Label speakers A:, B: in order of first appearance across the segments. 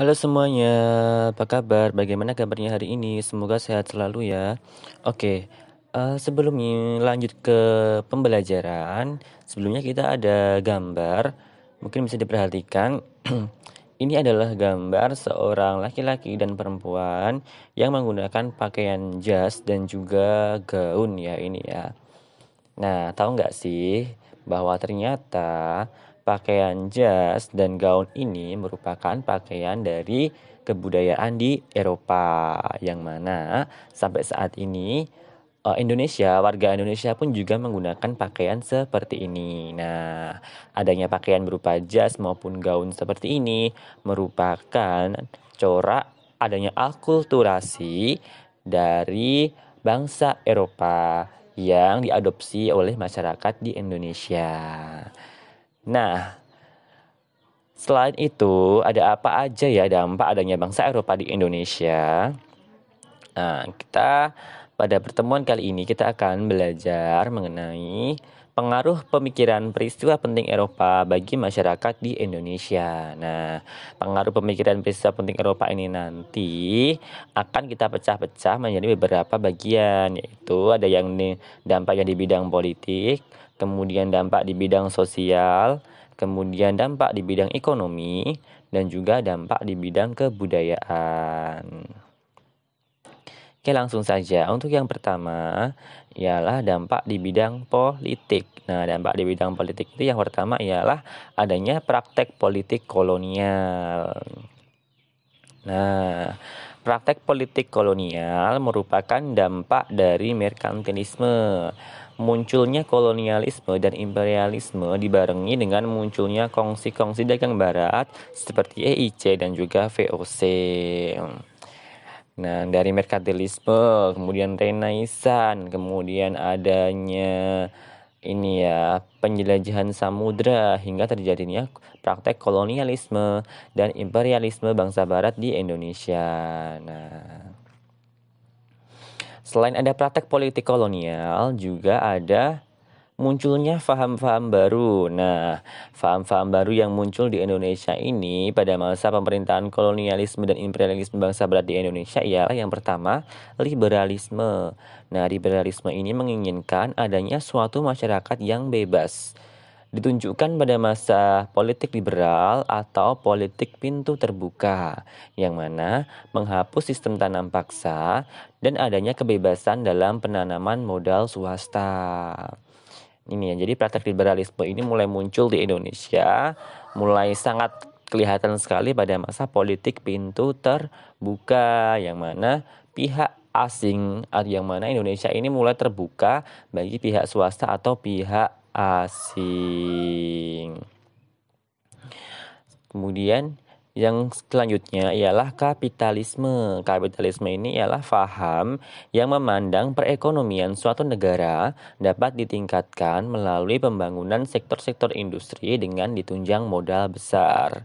A: Halo semuanya, apa kabar? Bagaimana kabarnya hari ini? Semoga sehat selalu ya. Oke, uh, sebelumnya lanjut ke pembelajaran. Sebelumnya kita ada gambar, mungkin bisa diperhatikan. ini adalah gambar seorang laki-laki dan perempuan yang menggunakan pakaian jas dan juga gaun ya ini ya. Nah, tahu nggak sih bahwa ternyata Pakaian jas dan gaun ini merupakan pakaian dari kebudayaan di Eropa yang mana sampai saat ini eh, Indonesia, warga Indonesia pun juga menggunakan pakaian seperti ini. Nah, adanya pakaian berupa jas maupun gaun seperti ini merupakan corak adanya akulturasi dari bangsa Eropa yang diadopsi oleh masyarakat di Indonesia. Nah, selain itu ada apa aja ya dampak adanya bangsa Eropa di Indonesia? Nah, kita pada pertemuan kali ini kita akan belajar mengenai pengaruh pemikiran peristiwa penting Eropa bagi masyarakat di Indonesia. Nah, pengaruh pemikiran peristiwa penting Eropa ini nanti akan kita pecah-pecah menjadi beberapa bagian, yaitu ada yang nih dampaknya di bidang politik, kemudian dampak di bidang sosial, kemudian dampak di bidang ekonomi, dan juga dampak di bidang kebudayaan. Oke, langsung saja. Untuk yang pertama ialah dampak di bidang politik. Nah, dampak di bidang politik itu yang pertama ialah adanya praktek politik kolonial. Nah, praktek politik kolonial merupakan dampak dari merkantilisme. Munculnya kolonialisme dan imperialisme dibarengi dengan munculnya kongsi-kongsi dagang barat seperti EIC dan juga VOC. Nah, dari merkantilisme, kemudian renaisan, kemudian adanya ini ya penjelajahan samudra hingga terjadinya praktek kolonialisme dan imperialisme bangsa barat di Indonesia. Nah, Selain ada praktek politik kolonial, juga ada munculnya faham-faham baru. Nah, faham-faham baru yang muncul di Indonesia ini pada masa pemerintahan kolonialisme dan imperialisme bangsa berat di Indonesia ialah yang pertama, liberalisme. Nah, liberalisme ini menginginkan adanya suatu masyarakat yang bebas ditunjukkan pada masa politik liberal atau politik pintu terbuka, yang mana menghapus sistem tanam paksa dan adanya kebebasan dalam penanaman modal swasta. Ini ya, jadi praktek liberalisme ini mulai muncul di Indonesia, mulai sangat kelihatan sekali pada masa politik pintu terbuka, yang mana pihak asing atau yang mana Indonesia ini mulai terbuka bagi pihak swasta atau pihak asing. Kemudian yang selanjutnya ialah kapitalisme. Kapitalisme ini ialah faham yang memandang perekonomian suatu negara dapat ditingkatkan melalui pembangunan sektor-sektor industri dengan ditunjang modal besar.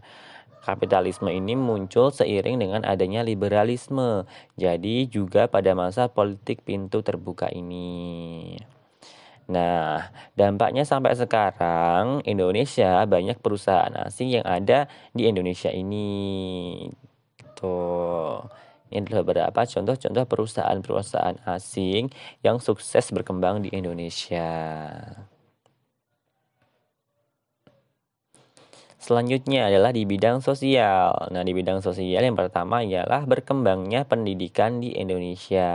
A: Kapitalisme ini muncul seiring dengan adanya liberalisme, jadi juga pada masa politik pintu terbuka ini. Nah, dampaknya sampai sekarang Indonesia banyak perusahaan asing yang ada di Indonesia ini. Tuh. Gitu. Ini adalah beberapa contoh-contoh perusahaan-perusahaan asing yang sukses berkembang di Indonesia. Selanjutnya adalah di bidang sosial. Nah, di bidang sosial yang pertama ialah berkembangnya pendidikan di Indonesia.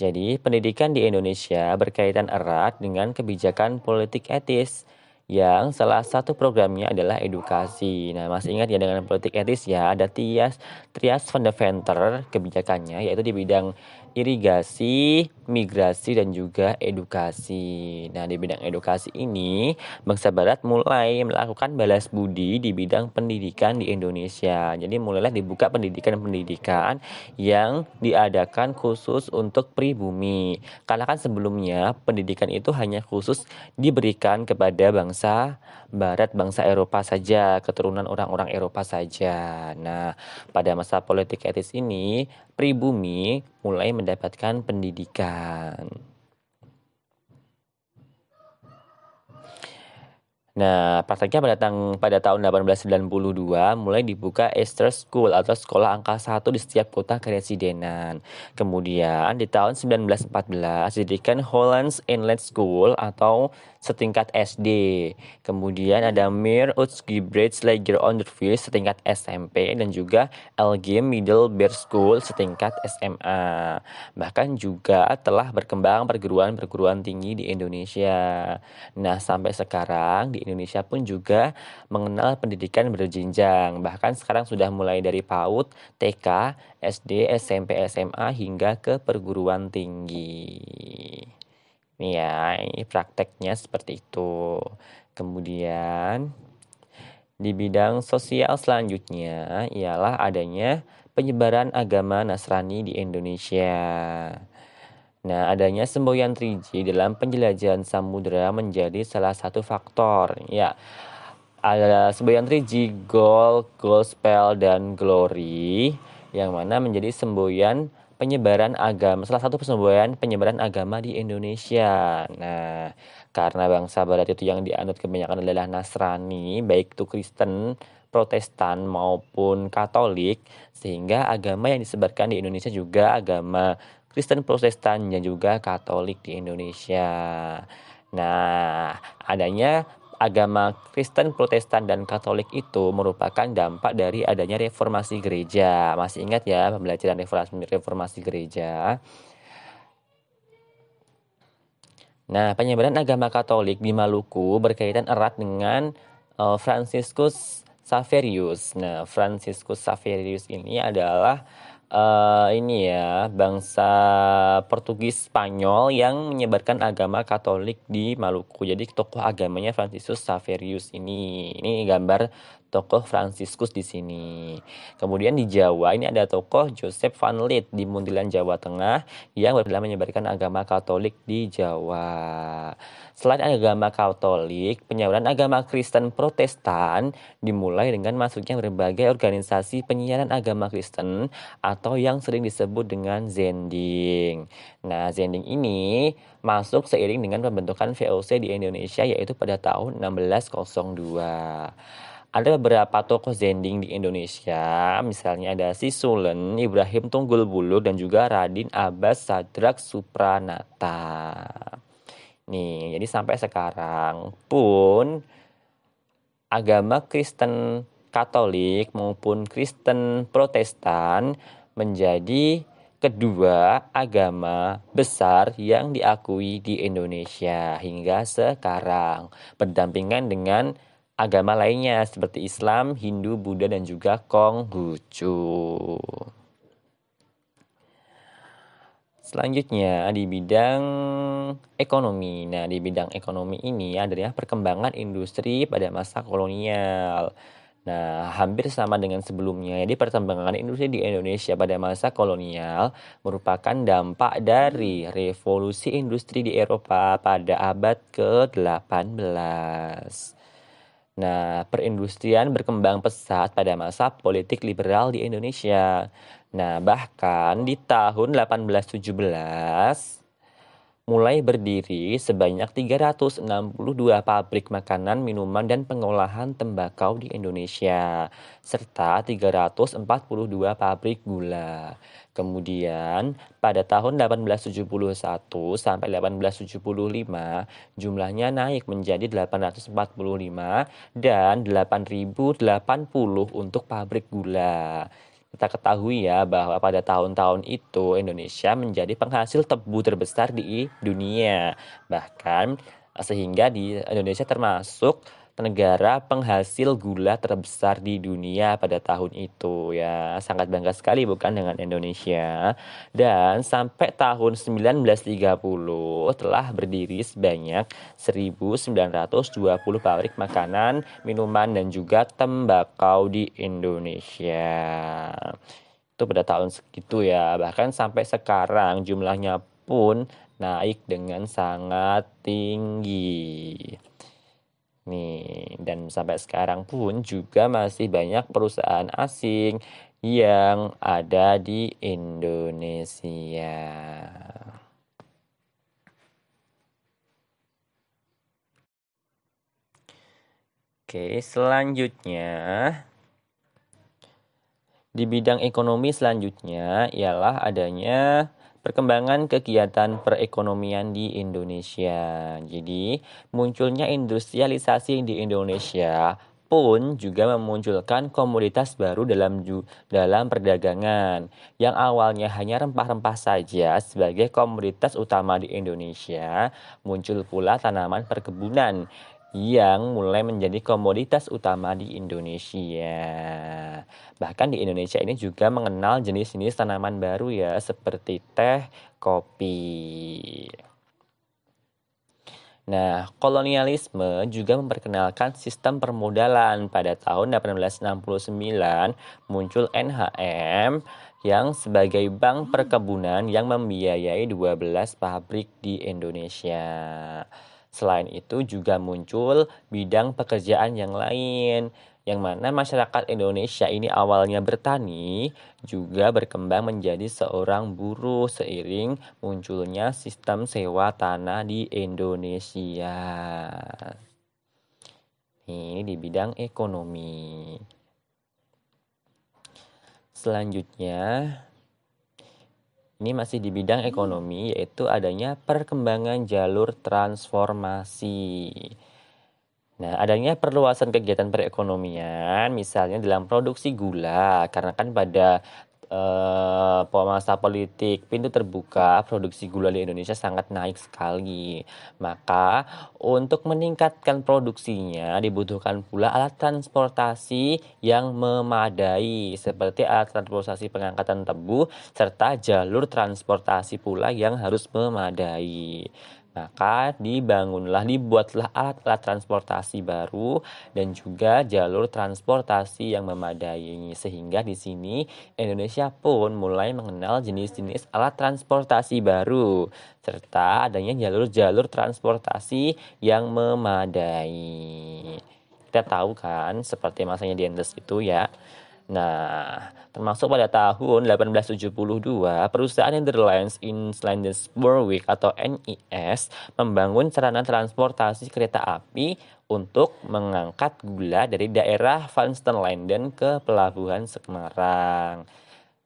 A: Jadi, pendidikan di Indonesia berkaitan erat dengan kebijakan politik etis yang salah satu programnya adalah edukasi. Nah, masih ingat ya dengan politik etis ya ada Trias Trias Fundamental kebijakannya yaitu di bidang irigasi, migrasi, dan juga edukasi. Nah, di bidang edukasi ini, bangsa Barat mulai melakukan balas budi di bidang pendidikan di Indonesia. Jadi, mulailah dibuka pendidikan-pendidikan yang diadakan khusus untuk pribumi. Karena kan sebelumnya, pendidikan itu hanya khusus diberikan kepada bangsa Barat, bangsa Eropa saja, keturunan orang-orang Eropa saja. Nah, pada masa politik etis ini, pribumi mulai mendapatkan pendidikan. Nah, prakteknya pada, pada tahun 1892 mulai dibuka Easter School atau sekolah angka Satu di setiap kota keresidenan. Kemudian di tahun 1914 didirikan Holland's Inlet School atau setingkat SD. Kemudian ada Mir Meer on the Field setingkat SMP dan juga LG Bear School setingkat SMA. Bahkan juga telah berkembang perguruan-perguruan tinggi di Indonesia. Nah, sampai sekarang di Indonesia pun juga mengenal pendidikan berjenjang. Bahkan sekarang sudah mulai dari PAUD, TK, SD, SMP, SMA hingga ke perguruan tinggi. Nih ya, ini prakteknya seperti itu. Kemudian di bidang sosial selanjutnya ialah adanya penyebaran agama Nasrani di Indonesia. Nah, adanya semboyan 3G dalam penjelajahan samudera menjadi salah satu faktor. Ya, ada semboyan 3G, Gold, Gospel, dan Glory, yang mana menjadi semboyan penyebaran agama, salah satu semboyan penyebaran agama di Indonesia. Nah, karena bangsa Barat itu yang dianut kebanyakan adalah Nasrani, baik itu Kristen, Protestan maupun Katolik, sehingga agama yang disebarkan di Indonesia juga agama Kristen Protestan dan juga Katolik di Indonesia. Nah, adanya agama Kristen, Protestan, dan Katolik itu merupakan dampak dari adanya reformasi gereja. Masih ingat ya pembelajaran reformasi, reformasi gereja? Nah, penyebaran agama Katolik di Maluku berkaitan erat dengan uh, Franciscus Saverius. Nah, Franciscus Saverius ini adalah uh, ini ya bangsa Portugis Spanyol yang menyebarkan agama Katolik di Maluku. Jadi tokoh agamanya Francisus Saverius ini. Ini gambar tokoh Fransiskus di sini. Kemudian di Jawa ini ada tokoh Joseph Van Lid di Muntilan Jawa Tengah yang telah menyebarkan agama Katolik di Jawa. Selain agama Katolik, penyebaran agama Kristen Protestan dimulai dengan masuknya berbagai organisasi penyiaran agama Kristen atau yang sering disebut dengan Zending. Nah, Zending ini masuk seiring dengan pembentukan VOC di Indonesia yaitu pada tahun 1602. Ada beberapa toko zending di Indonesia, misalnya ada Sisulen, Ibrahim Tunggul Bulu, dan juga Radin Abbas Sadrak Supranata. Nih, jadi sampai sekarang pun agama Kristen Katolik maupun Kristen Protestan menjadi kedua agama besar yang diakui di Indonesia hingga sekarang, berdampingan dengan agama lainnya seperti Islam, Hindu, Buddha, dan juga Konghucu. Selanjutnya di bidang ekonomi. Nah, di bidang ekonomi ini adalah perkembangan industri pada masa kolonial. Nah, hampir sama dengan sebelumnya. Jadi perkembangan industri di Indonesia pada masa kolonial merupakan dampak dari revolusi industri di Eropa pada abad ke-18. Nah, perindustrian berkembang pesat pada masa politik liberal di Indonesia. Nah, bahkan di tahun 1817 mulai berdiri sebanyak 362 pabrik makanan, minuman, dan pengolahan tembakau di Indonesia, serta 342 pabrik gula. Kemudian, pada tahun 1871 sampai 1875, jumlahnya naik menjadi 845 dan 8080 untuk pabrik gula. Kita ketahui ya bahwa pada tahun-tahun itu Indonesia menjadi penghasil tebu terbesar di dunia. Bahkan sehingga di Indonesia termasuk negara penghasil gula terbesar di dunia pada tahun itu ya. Sangat bangga sekali bukan dengan Indonesia. Dan sampai tahun 1930 telah berdiri sebanyak 1920 pabrik makanan, minuman dan juga tembakau di Indonesia. Itu pada tahun segitu ya. Bahkan sampai sekarang jumlahnya pun naik dengan sangat tinggi sampai sekarang pun juga masih banyak perusahaan asing yang ada di Indonesia. Oke, selanjutnya di bidang ekonomi selanjutnya ialah adanya perkembangan kegiatan perekonomian di Indonesia. Jadi, munculnya industrialisasi di Indonesia pun juga memunculkan komoditas baru dalam dalam perdagangan yang awalnya hanya rempah-rempah saja sebagai komoditas utama di Indonesia muncul pula tanaman perkebunan yang mulai menjadi komoditas utama di Indonesia. Bahkan di Indonesia ini juga mengenal jenis-jenis tanaman baru ya seperti teh, kopi. Nah, kolonialisme juga memperkenalkan sistem permodalan. Pada tahun 1869 muncul NHM yang sebagai bank perkebunan yang membiayai 12 pabrik di Indonesia. Selain itu juga muncul bidang pekerjaan yang lain, yang mana masyarakat Indonesia ini awalnya bertani juga berkembang menjadi seorang buruh seiring munculnya sistem sewa tanah di Indonesia. Ini di bidang ekonomi. Selanjutnya, ini masih di bidang hmm. ekonomi, yaitu adanya perkembangan jalur transformasi. Nah, adanya perluasan kegiatan perekonomian, misalnya dalam produksi gula, karena kan pada uh, eh, masa politik pintu terbuka, produksi gula di Indonesia sangat naik sekali. Maka untuk meningkatkan produksinya dibutuhkan pula alat transportasi yang memadai seperti alat transportasi pengangkatan tebu serta jalur transportasi pula yang harus memadai maka dibangunlah, dibuatlah alat-alat transportasi baru dan juga jalur transportasi yang memadai. Sehingga di sini Indonesia pun mulai mengenal jenis-jenis alat transportasi baru serta adanya jalur-jalur transportasi yang memadai. Kita tahu kan seperti masanya di Andes itu ya Nah, termasuk pada tahun 1872, perusahaan Netherlands in London-Berwick atau NIS membangun sarana transportasi kereta api untuk mengangkat gula dari daerah dan ke pelabuhan Semarang.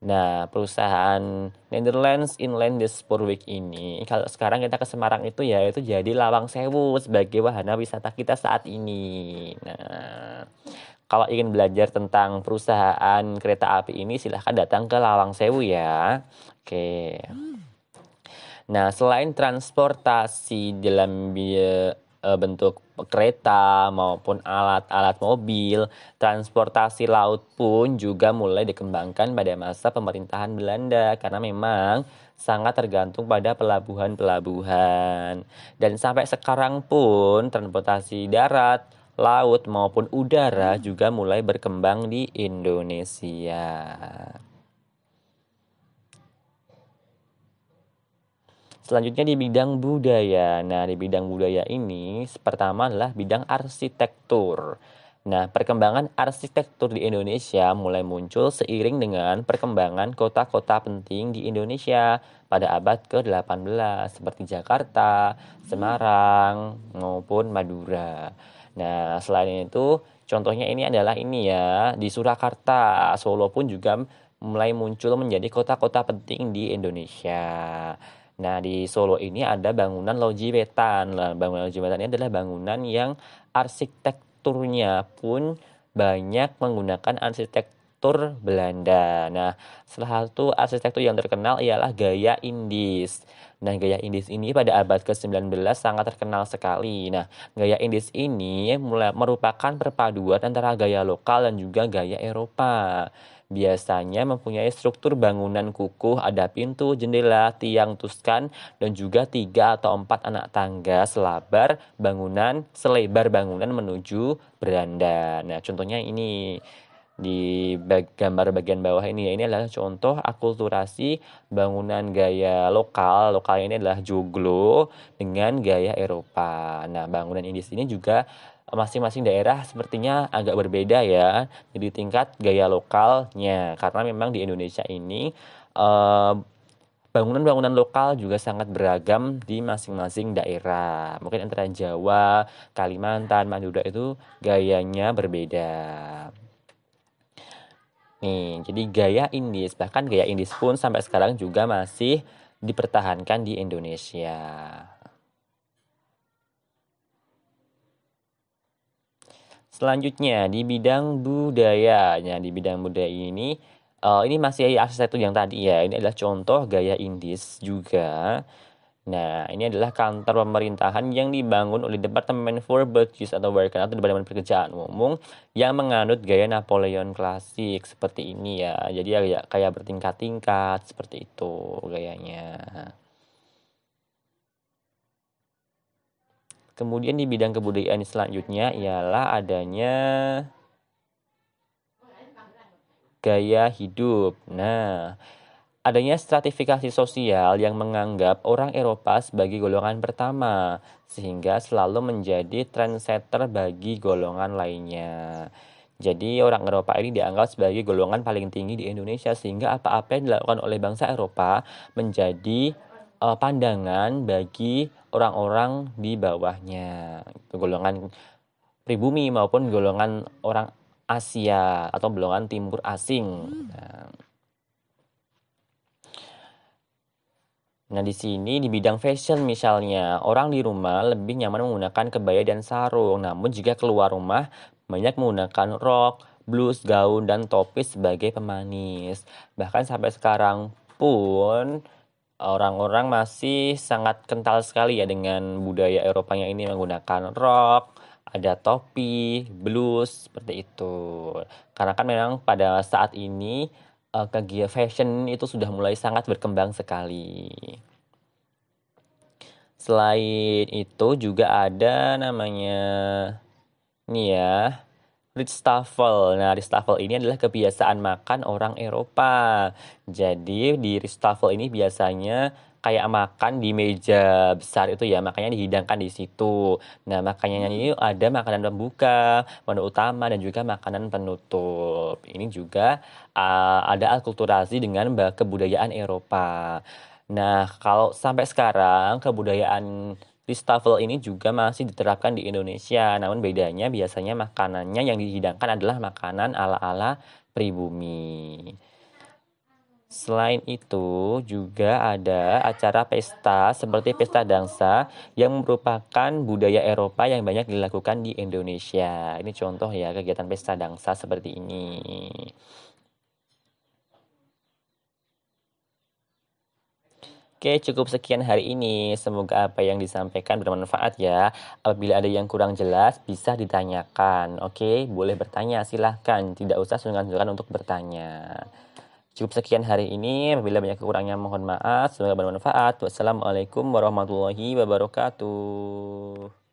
A: Nah, perusahaan Netherlands Inland Disporwick ini, kalau sekarang kita ke Semarang itu ya itu jadi Lawang Sewu sebagai wahana wisata kita saat ini. Nah, kalau ingin belajar tentang perusahaan kereta api ini silahkan datang ke Lawang Sewu ya. Oke. Nah, selain transportasi dalam e, bentuk kereta maupun alat-alat mobil, transportasi laut pun juga mulai dikembangkan pada masa pemerintahan Belanda karena memang sangat tergantung pada pelabuhan-pelabuhan. Dan sampai sekarang pun transportasi darat, laut maupun udara juga mulai berkembang di Indonesia. Selanjutnya di bidang budaya. Nah, di bidang budaya ini pertama adalah bidang arsitektur. Nah, perkembangan arsitektur di Indonesia mulai muncul seiring dengan perkembangan kota-kota penting di Indonesia pada abad ke-18 seperti Jakarta, Semarang, maupun Madura. Nah, selain itu, contohnya ini adalah ini ya, di Surakarta, Solo pun juga mulai muncul menjadi kota-kota penting di Indonesia. Nah, di Solo ini ada bangunan Loji Wetan. Bangunan Loji Wetan ini adalah bangunan yang arsitekturnya pun banyak menggunakan arsitek arsitektur Belanda. Nah, salah satu arsitektur yang terkenal ialah gaya Indis. Nah, gaya Indis ini pada abad ke-19 sangat terkenal sekali. Nah, gaya Indis ini mulai merupakan perpaduan antara gaya lokal dan juga gaya Eropa. Biasanya mempunyai struktur bangunan kukuh, ada pintu, jendela, tiang tuskan, dan juga tiga atau empat anak tangga selabar bangunan, selebar bangunan menuju beranda. Nah, contohnya ini di bag, gambar bagian bawah ini ya ini adalah contoh akulturasi bangunan gaya lokal lokal ini adalah joglo dengan gaya Eropa nah bangunan ini di sini juga masing-masing daerah sepertinya agak berbeda ya jadi tingkat gaya lokalnya karena memang di Indonesia ini eh, bangunan-bangunan lokal juga sangat beragam di masing-masing daerah. Mungkin antara Jawa, Kalimantan, Madura itu gayanya berbeda nih. Jadi gaya Indis, bahkan gaya Indis pun sampai sekarang juga masih dipertahankan di Indonesia. Selanjutnya di bidang budayanya, di bidang budaya ini uh, ini masih akses satu yang tadi ya. Ini adalah contoh gaya Indis juga Nah, ini adalah kantor pemerintahan yang dibangun oleh Departemen for Business atau Work atau Departemen Pekerjaan Umum yang menganut gaya Napoleon klasik seperti ini ya. Jadi agak kayak bertingkat-tingkat seperti itu gayanya. Kemudian di bidang kebudayaan selanjutnya ialah adanya gaya hidup. Nah, Adanya stratifikasi sosial yang menganggap orang Eropa sebagai golongan pertama, sehingga selalu menjadi trendsetter bagi golongan lainnya. Jadi orang Eropa ini dianggap sebagai golongan paling tinggi di Indonesia sehingga apa-apa yang dilakukan oleh bangsa Eropa menjadi uh, pandangan bagi orang-orang di bawahnya, golongan pribumi maupun golongan orang Asia atau golongan timur asing. Hmm. Nah, Nah, di sini di bidang fashion misalnya, orang di rumah lebih nyaman menggunakan kebaya dan sarung. Namun jika keluar rumah, banyak menggunakan rok, blus, gaun, dan topi sebagai pemanis. Bahkan sampai sekarang pun orang-orang masih sangat kental sekali ya dengan budaya Eropanya ini menggunakan rok, ada topi, blus seperti itu. Karena kan memang pada saat ini uh, eh, kegiatan fashion itu sudah mulai sangat berkembang sekali. Selain itu juga ada namanya nih ya Ristafel. Nah, Ristafel ini adalah kebiasaan makan orang Eropa. Jadi di Ristafel ini biasanya kayak makan di meja besar itu ya, makanya dihidangkan di situ. Nah, makanya hmm. ini ada makanan pembuka, menu utama dan juga makanan penutup. Ini juga uh, ada akulturasi dengan kebudayaan Eropa. Nah, kalau sampai sekarang kebudayaan Ristafel ini juga masih diterapkan di Indonesia, namun bedanya biasanya makanannya yang dihidangkan adalah makanan ala-ala pribumi. Selain itu, juga ada acara pesta seperti pesta dansa yang merupakan budaya Eropa yang banyak dilakukan di Indonesia. Ini contoh ya kegiatan pesta dansa seperti ini. Oke, cukup sekian hari ini. Semoga apa yang disampaikan bermanfaat ya. Apabila ada yang kurang jelas, bisa ditanyakan. Oke, boleh bertanya, silahkan. Tidak usah sungkan-sungkan untuk bertanya. Cukup sekian hari ini. Apabila banyak kekurangannya, mohon maaf. Semoga bermanfaat. Wassalamualaikum warahmatullahi wabarakatuh.